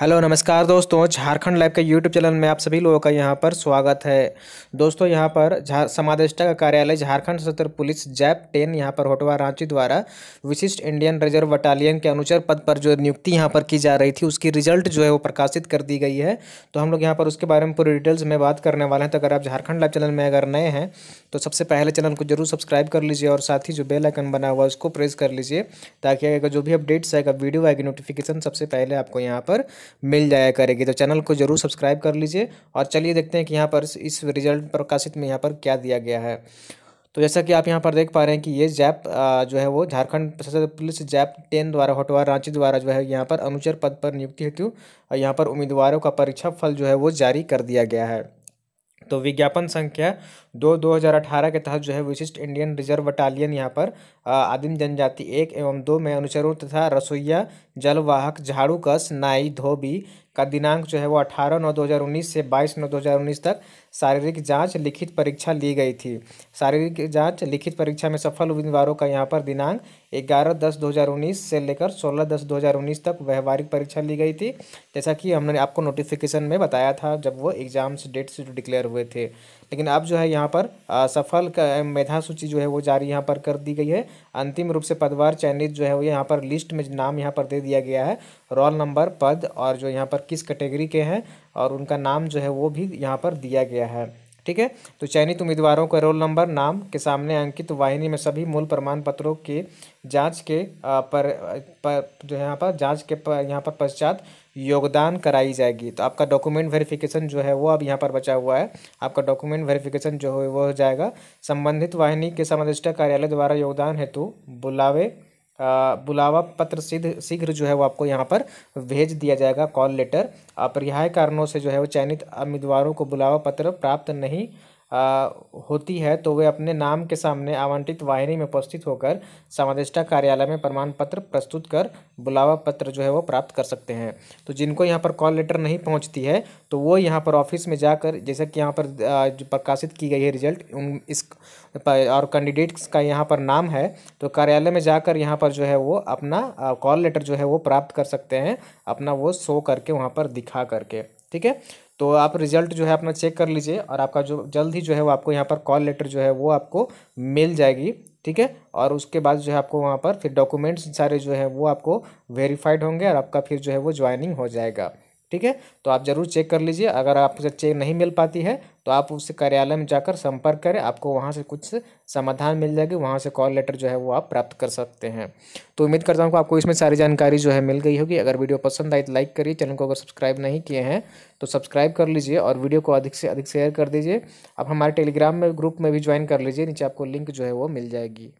hello नमस्कार दोस्तों Jharkhand live के यूट्यूब चैनल में आप सभी लोगों का यहां पर स्वागत है दोस्तों यहां पर झार समादेष्टा का कार्यालय झारखंड सत्र पुलिस जैप टेन यहां पर होटवा रांची द्वारा विशिष्ट इंडियन रिजर्व बटालियन के अनुचर पद पर जो नियुक्ति यहां पर की जा रही थी उसकी रिजल्ट जो है वो प्रकाशित कर दी गई है तो हम लोग यहाँ पर उसके बारे में पूरी डिटेल्स में बात करने वाले हैं तो अगर आप झारखंड लाइव चैनल में अगर नए हैं तो सबसे पहले चैनल को जरूर सब्सक्राइब कर लीजिए और साथ ही जो बेलाइकन बना हुआ है उसको प्रेस कर लीजिए ताकि अगर जो भी अपडेट्स आएगा वीडियो आएगी नोटिफिकेशन सबसे पहले आपको यहाँ पर मिल जाया करेगी तो चैनल को जरूर सब्सक्राइब कर लीजिए और चलिए देखते हैं कि यहाँ पर इस रिजल्ट प्रकाशित में यहाँ पर क्या दिया गया है तो जैसा कि आप यहाँ पर देख पा रहे हैं कि ये जैप जो है वो झारखंड सशस्त्र पुलिस जैप टेन द्वारा होटवा रांची द्वारा जो है यहाँ पर अनुचर पद पर नियुक्ति हेतु यहाँ पर उम्मीदवारों का परीक्षा फल जो है वो जारी कर दिया गया है तो विज्ञापन संख्या दो दो हज़ार अठारह के तहत जो है विशिष्ट इंडियन रिजर्व बटालियन यहाँ पर आदिम जनजाति एक एवं दो में अनुचरों तथा रसोईया जलवाहक झाड़ू कस नाई धोबी का दिनांक जो है वो अठारह नौ 2019 से बाईस नौ 2019 तक शारीरिक जांच लिखित परीक्षा ली गई थी शारीरिक जांच लिखित परीक्षा में सफल उम्मीदवारों का यहाँ पर दिनांक ग्यारह दस 2019 से लेकर सोलह दस 2019 तक व्यवहारिक परीक्षा ली गई थी जैसा कि हमने आपको नोटिफिकेशन में बताया था जब वो एग्ज़ाम्स से डिक्लेयर हुए थे लेकिन अब जो है यहाँ पर आ, सफल मेधा सूची जो है वो जारी यहाँ पर कर दी गई है अंतिम रूप से पदवार चयनित जो है वो यहाँ पर लिस्ट में नाम यहाँ पर दे दिया गया है रोल नंबर पद और जो यहाँ पर किस कैटेगरी के हैं और उनका नाम जो है वो भी यहाँ पर दिया गया है ठीक है तो चयनित उम्मीदवारों का रोल नंबर नाम के सामने अंकित वाहिनी में सभी मूल प्रमाण पत्रों के जांच के पर, पर जो यहाँ पर जांच के पर यहाँ पर पश्चात योगदान कराई जाएगी तो आपका डॉक्यूमेंट वेरिफिकेशन जो है वो अब यहाँ पर बचा हुआ है आपका डॉक्यूमेंट वेरिफिकेशन जो है वो हो जाएगा संबंधित वाहिनी के समादिष्टा कार्यालय द्वारा योगदान हेतु बुलावे बुलावा पत्र शीघ्र शीघ्र जो है वो आपको यहाँ पर भेज दिया जाएगा कॉल लेटर अपरिहाय कारणों से जो है वो चयनित उम्मीदवारों को बुलावा पत्र प्राप्त नहीं होती है तो वे अपने नाम के सामने आवंटित वाहिनी में उपस्थित होकर समादेष्टा कार्यालय में प्रमाण पत्र प्रस्तुत कर बुलावा पत्र जो है वो प्राप्त कर सकते हैं तो जिनको यहाँ पर कॉल लेटर नहीं पहुँचती है तो वो यहाँ पर ऑफिस में जाकर जैसे कि यहाँ पर प्रकाशित की गई है रिजल्ट उन इस और कैंडिडेट्स का यहाँ पर नाम है तो कार्यालय में जाकर यहाँ पर जो है वो अपना कॉल लेटर जो है वो प्राप्त कर सकते हैं अपना वो शो करके वहाँ पर दिखा करके ठीक है तो आप रिजल्ट जो है अपना चेक कर लीजिए और आपका जो जल्द ही जो है वो आपको यहाँ पर कॉल लेटर जो है वो आपको मिल जाएगी ठीक है और उसके बाद जो है आपको वहाँ पर फिर डॉक्यूमेंट्स सारे जो है वो आपको वेरीफाइड होंगे और आपका फिर जो है वो ज्वाइनिंग हो जाएगा ठीक है तो आप ज़रूर चेक कर लीजिए अगर आपसे चेक नहीं मिल पाती है तो आप उस कार्यालय में जाकर संपर्क करें आपको वहाँ से कुछ समाधान मिल जाएगी वहाँ से कॉल लेटर जो है वो आप प्राप्त कर सकते हैं तो उम्मीद करता हूँ कि आपको इसमें सारी जानकारी जो है मिल गई होगी अगर वीडियो पसंद आए तो लाइक करिए चैनल को अगर सब्सक्राइब नहीं किए हैं तो सब्सक्राइब कर लीजिए और वीडियो को अधिक से अधिक शेयर कर दीजिए आप हमारे टेलीग्राम में ग्रुप में भी ज्वाइन कर लीजिए नीचे आपको लिंक जो है वो मिल जाएगी